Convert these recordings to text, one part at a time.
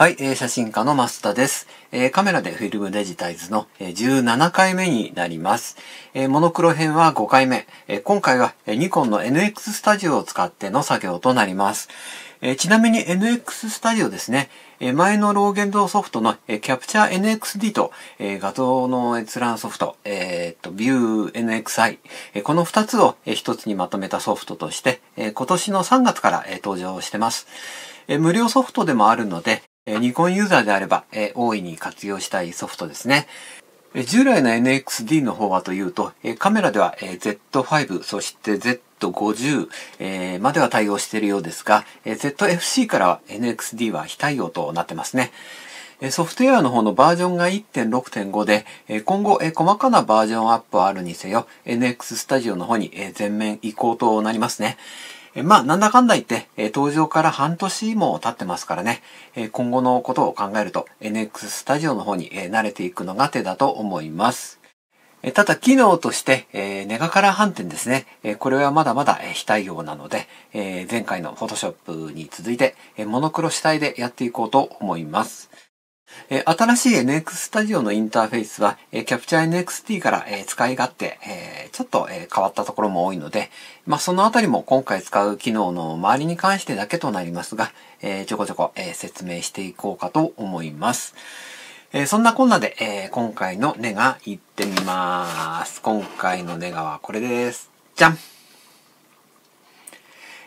はい、え写真家の増田です、えカメラでフィルムデジタイズの、え17回目になります。えモノクロ編は5回目。え今回は、えニコンの NX スタジオを使っての作業となります。えちなみに NX スタジオですね、え前のローゲンソフトの、えー、キャプチャー NXD と、え画像の閲覧ソフト、えー、と、View NXI、えこの2つを、え1つにまとめたソフトとして、え今年の3月から、え登場してます。無料ソフトでもあるので、えニコンユーザーであれば、え大いに活用したいソフトですね。従来の NXD の方はというと、カメラでは Z5、そして Z50 までは対応しているようですが、ZFC からは NXD は非対応となってますね。ソフトウェアの方のバージョンが1.6.5で、今後細かなバージョンアップはあるにせよ、NX スタジオの方に全面移行となりますね。えまあ、なんだかんだ言って、え登場から半年も経ってますからね、え今後のことを考えると、NX スタジオの方に、え慣れていくのが手だと思います。ただ機能として、えネガカラー反転ですね、えこれはまだまだ、え非対応なので、え前回の Photoshop に続いて、えモノクロ主体でやっていこうと思います。新しい NX Studio のインターフェースは Capture NXT から使い勝手、ちょっと変わったところも多いので、まあ、そのあたりも今回使う機能の周りに関してだけとなりますが、ちょこちょこ説明していこうかと思います。そんなこんなで今回のネガいってみます。今回のネガはこれです。じゃん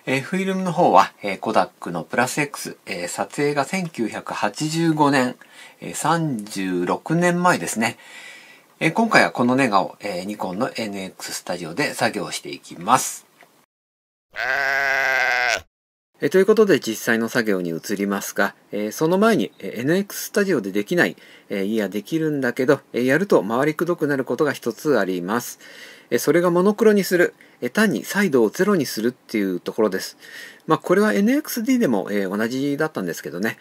えー、フィルムの方は、えー、コダックのプラス X、えー、撮影が1985年、えー、36年前ですね。えー、今回はこのネガを、えー、ニコンの NX スタジオで作業していきます。えということで実際の作業に移りますが、えその前に NX スタジオでできない、えいやできるんだけど、えやると回りくどくなることが一つあります。えそれがモノクロにする。単にサイドを0にするっていうところです。まあ、これは NXD でも、え同じだったんですけどね。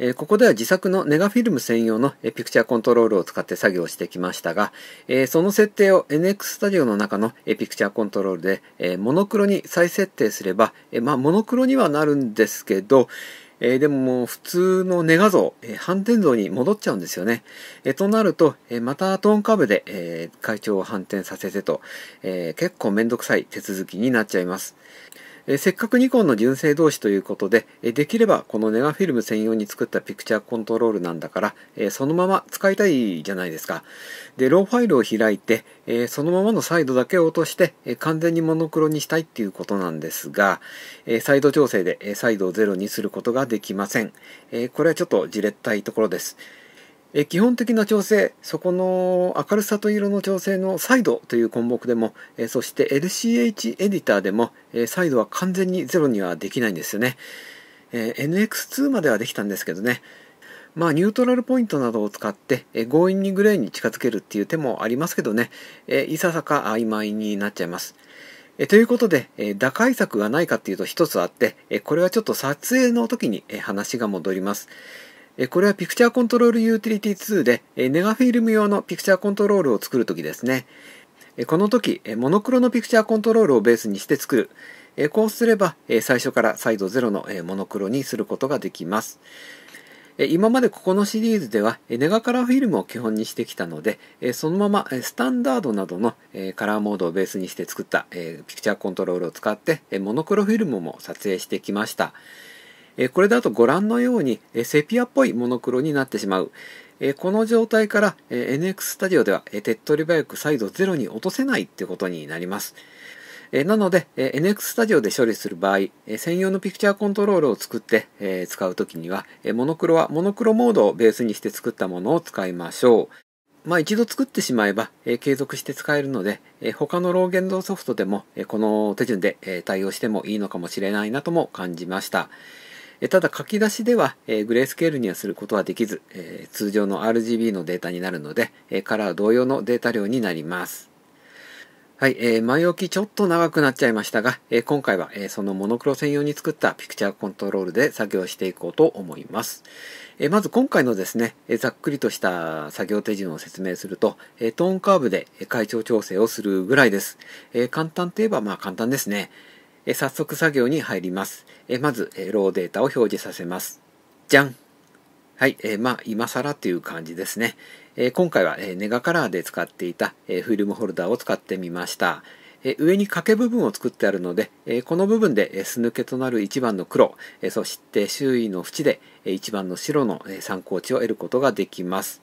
えここでは自作のネガフィルム専用の、えピクチャーコントロールを使って作業してきましたが、えその設定を NX スタジオの中の、えピクチャーコントロールで、えモノクロに再設定すれば、えまあ、モノクロにはなるんですけど、えー、でももう普通のネガ像、えー、反転像に戻っちゃうんですよね。えー、となると、えまたトーン株で、え会長を反転させてと、え結構めんどくさい手続きになっちゃいます。えせっかくニコンの純正同士ということで、えできればこのネガフィルム専用に作ったピクチャーコントロールなんだから、えそのまま使いたいじゃないですか。で、ローファイルを開いて、えそのままのサイドだけを落として、え完全にモノクロにしたいっていうことなんですが、えサイド調整で、えサイドを0にすることができません。えこれはちょっとじれったいところです。え基本的な調整、そこの明るさと色の調整のサイドという項目でも、えそして LCH エディターでも、えサイドは完全にゼロにはできないんですよね。え NX2 まではできたんですけどね。まあ、ニュートラルポイントなどを使って、え強引にグレーに近づけるっていう手もありますけどね、えいささか曖昧になっちゃいます。えということで、え打開策がないかっていうと一つあって、えこれはちょっと撮影の時に、え話が戻ります。これはピクチャーコントロールユーティリティ2で、ネガフィルム用のピクチャーコントロールを作るときですね。このとき、モノクロのピクチャーコントロールをベースにして作る。こうすれば、最初から再度ゼロのモノクロにすることができます。今までここのシリーズではネガカラーフィルムを基本にしてきたのでそのままスタンダードなどのカラーモードをベースにして作ったピクチャーコントロールを使ってモノクロフィルムも撮影してきました。えこれだとご覧のように、えセピアっぽいモノクロになってしまう。えこの状態から、え NX スタジオでは、え手っ取り早く再度ゼロに落とせないってことになります。えなので、え NX スタジオで処理する場合、え専用のピクチャーコントロールを作って、え使うときには、えモノクロはモノクロモードをベースにして作ったものを使いましょう。まあ一度作ってしまえば、え継続して使えるので、え他のローゲンドソフトでも、えこの手順で、え対応してもいいのかもしれないなとも感じました。ただ書き出しでは、えグレースケールにはすることはできず、え通常の RGB のデータになるので、えカラー同様のデータ量になります。はい、えー、前置きちょっと長くなっちゃいましたが、えー、今回は、えー、そのモノクロ専用に作ったピクチャーコントロールで作業していこうと思います。えー、まず今回のですね、えざっくりとした作業手順を説明すると、えトーンカーブで会長調整をするぐらいです。え簡単といえばまあ簡単ですね。早速作業に入ります。まず、ローデータを表示させます。じゃんはい、えー、まあ今更という感じですね。えー、今回は、えー、ネガカラーで使っていた、えー、フィルムホルダーを使ってみました。え上に掛け部分を作ってあるので、えこの部分で、えー、抜けとなる一番の黒、えそして周囲の縁で、え番の白の、え参考値を得ることができます。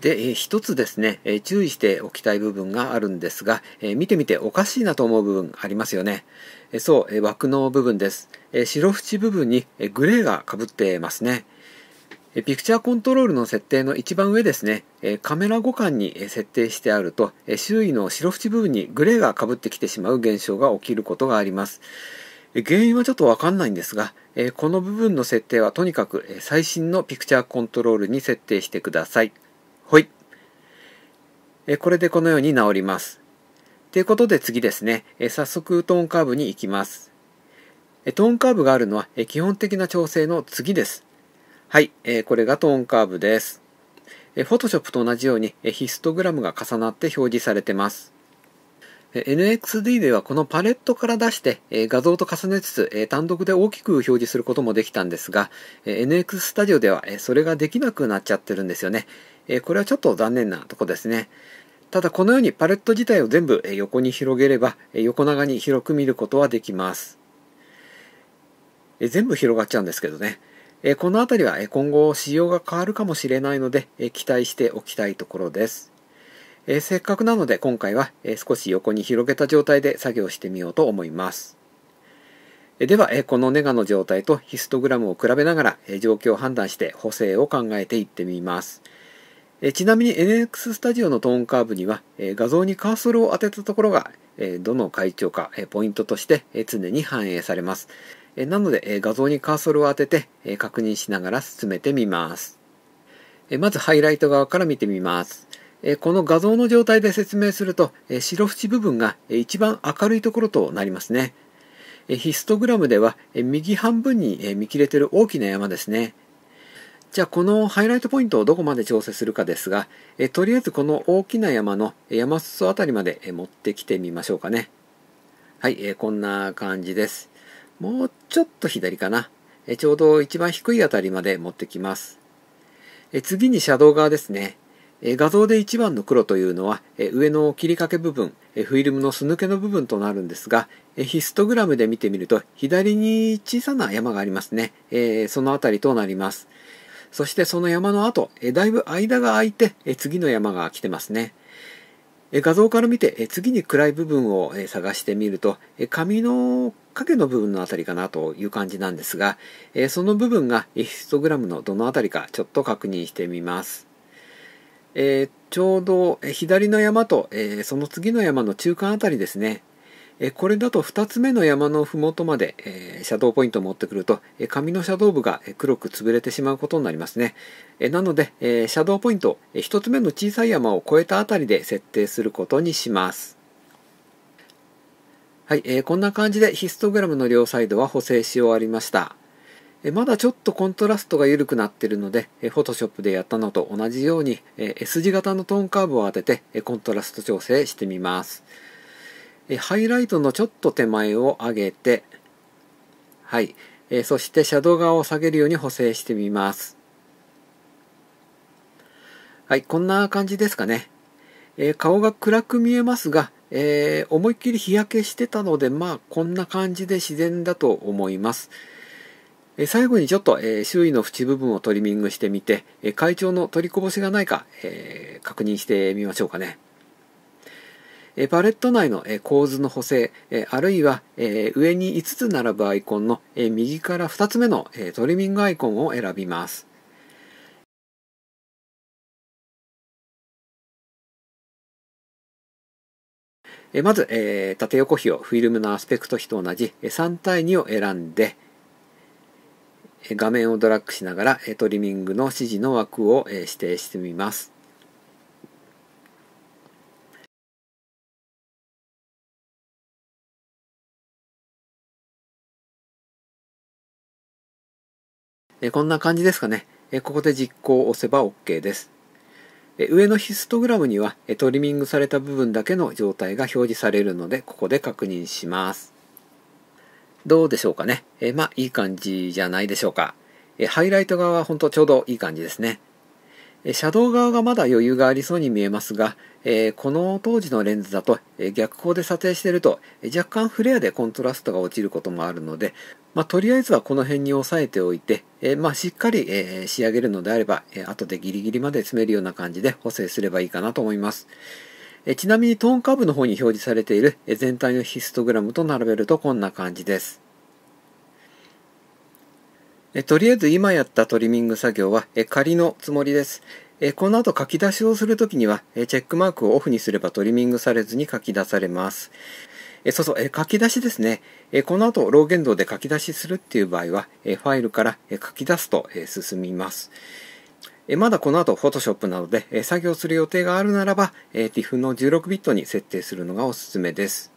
で、えつですね、え注意しておきたい部分があるんですが、え見てみておかしいなと思う部分ありますよね。えそう、え枠の部分です。え白縁部分に、えグレーがかぶってますね。ピクチャーコントロールの設定の一番上ですね、カメラ互換に設定してあると、周囲の白縁部分にグレーがかぶってきてしまう現象が起きることがあります。原因はちょっとわかんないんですが、この部分の設定はとにかく最新のピクチャーコントロールに設定してください。ほい。えこれでこのように治ります。ということで次ですね、え早速トーンカーブに行きます。えトーンカーブがあるのは、え基本的な調整の次です。はい、えこれがトーンカーブです。え Photoshop と同じように、えヒストグラムが重なって表示されてます。NXD ではこのパレットから出して画像と重ねつつ単独で大きく表示することもできたんですが NX スタジオではそれができなくなっちゃってるんですよねえこれはちょっと残念なとこですね。ただこのようにパレット自体を全部横に広げれば横長に広く見ることはできます。全部広がっちゃうんですけどね。この辺りは今後仕様が変わるかもしれないので期待しておきたいところです。せっかくなので今回は少し横に広げた状態で作業してみようと思います。では、このネガの状態とヒストグラムを比べながら状況を判断して補正を考えていってみます。えちなみに NX スタジオのトーンカーブには、え画像にカーソルを当てたところが、えどの階調か、えポイントとして、え常に反映されます。えなので、え画像にカーソルを当てて、え確認しながら進めてみます。えまずハイライト側から見てみます。えこの画像の状態で説明すると、え白縁部分がえ一番明るいところとなりますね。えヒストグラムではえ右半分にえ見切れている大きな山ですね。じゃあこのハイライトポイントをどこまで調整するかですが、えとりあえずこの大きな山の山裾あたりまで持ってきてみましょうかね。はい、えこんな感じです。もうちょっと左かな。えちょうど一番低いあたりまで持ってきます。え次にシャドウ側ですね。え画像で1番の黒というのは、え上の切りかけ部分、えフィルムのす抜けの部分となるんですが、えヒストグラムで見てみると、左に小さな山がありますね。えそのあたりとなります。そしてその山の後、えだいぶ間が空いて、え次の山が来てますね。え画像から見て、え次に暗い部分を、え探してみると、え紙の影の部分のあたりかなという感じなんですが、えその部分がヒストグラムのどのあたりかちょっと確認してみます。えー、ちょうど左の山と、えー、その次の山の中間あたりですね、えこれだと2つ目の山の麓まで、えシャドウポイントを持ってくると、え紙のシャドウ部が黒く潰れてしまうことになりますね、えなので、えシャドウポイント1つ目の小さい山を越えた辺りで設定することにしますはい、えー、こんな感じでヒストグラムの両サイドは補正し終わりました。えまだちょっとコントラストが緩くなってるので、えフォトショップでやったのと同じように、え S 字型のトーンカーブを当てて、えコントラスト調整してみます。えハイライトのちょっと手前を上げて、はい、えそしてシャドウ側を下げるように補正してみます。はい、こんな感じですかね。え顔が暗く見えますが、えー、思いっきり日焼けしてたので、まあ、こんな感じで自然だと思います。えー、最後にちょっと、えー、周囲の縁部分をトリミングしてみて、え会長の取りこぼしがないか、え確認してみましょうかね。えパレット内の、構図の補正、えあるいは、え上に5つ並ぶアイコンの、え右から2つ目の、えトリミングアイコンを選びます。えまず、え縦横比をフィルムのアスペクト比と同じ3対2を選んで、画面をドラッグしながらトリミングの指示の枠を指定してみます。えこんな感じですかね。えここで実行を押せば OK です。え上のヒストグラムにはえトリミングされた部分だけの状態が表示されるので、ここで確認します。どうでしょうかね。えまあ、いい感じじゃないでしょうか。えハイライト側は本当ちょうどいい感じですね。えシャドウ側がまだ余裕がありそうに見えますが、えー、この当時のレンズだと、え逆光で撮影していると、え若干フレアでコントラストが落ちることもあるので、まあ、とりあえずはこの辺に押さえておいて、えー、まあ、しっかり、えー、仕上げるのであれば、えー、後でギリギリまで詰めるような感じで補正すればいいかなと思います。えちなみにトーンカーブの方に表示されている、え全体のヒストグラムと並べるとこんな感じです。えとりあえず今やったトリミング作業は、え仮のつもりです。えこの後書き出しをするときには、えチェックマークをオフにすればトリミングされずに書き出されます。えそうそう、え書き出しですね。えこの後、ロー言動で書き出しするっていう場合は、えファイルから、え書き出すと、え進みます。えまだこの後、フォトショップなどで、え作業する予定があるならば、え TIFF の16ビットに設定するのがおすすめです。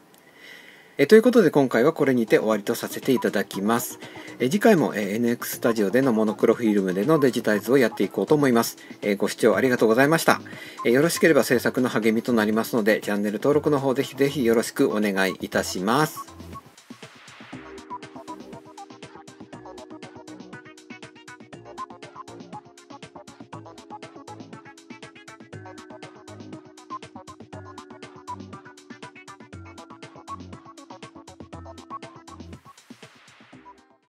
えということで今回はこれにて終わりとさせていただきます。え次回も、え NX スタジオでのモノクロフィルムでのデジタイズをやっていこうと思います。えご視聴ありがとうございました、えよろしければ制作の励みとなりますのでチャンネル登録の方ぜひぜひよろしくお願いいたします。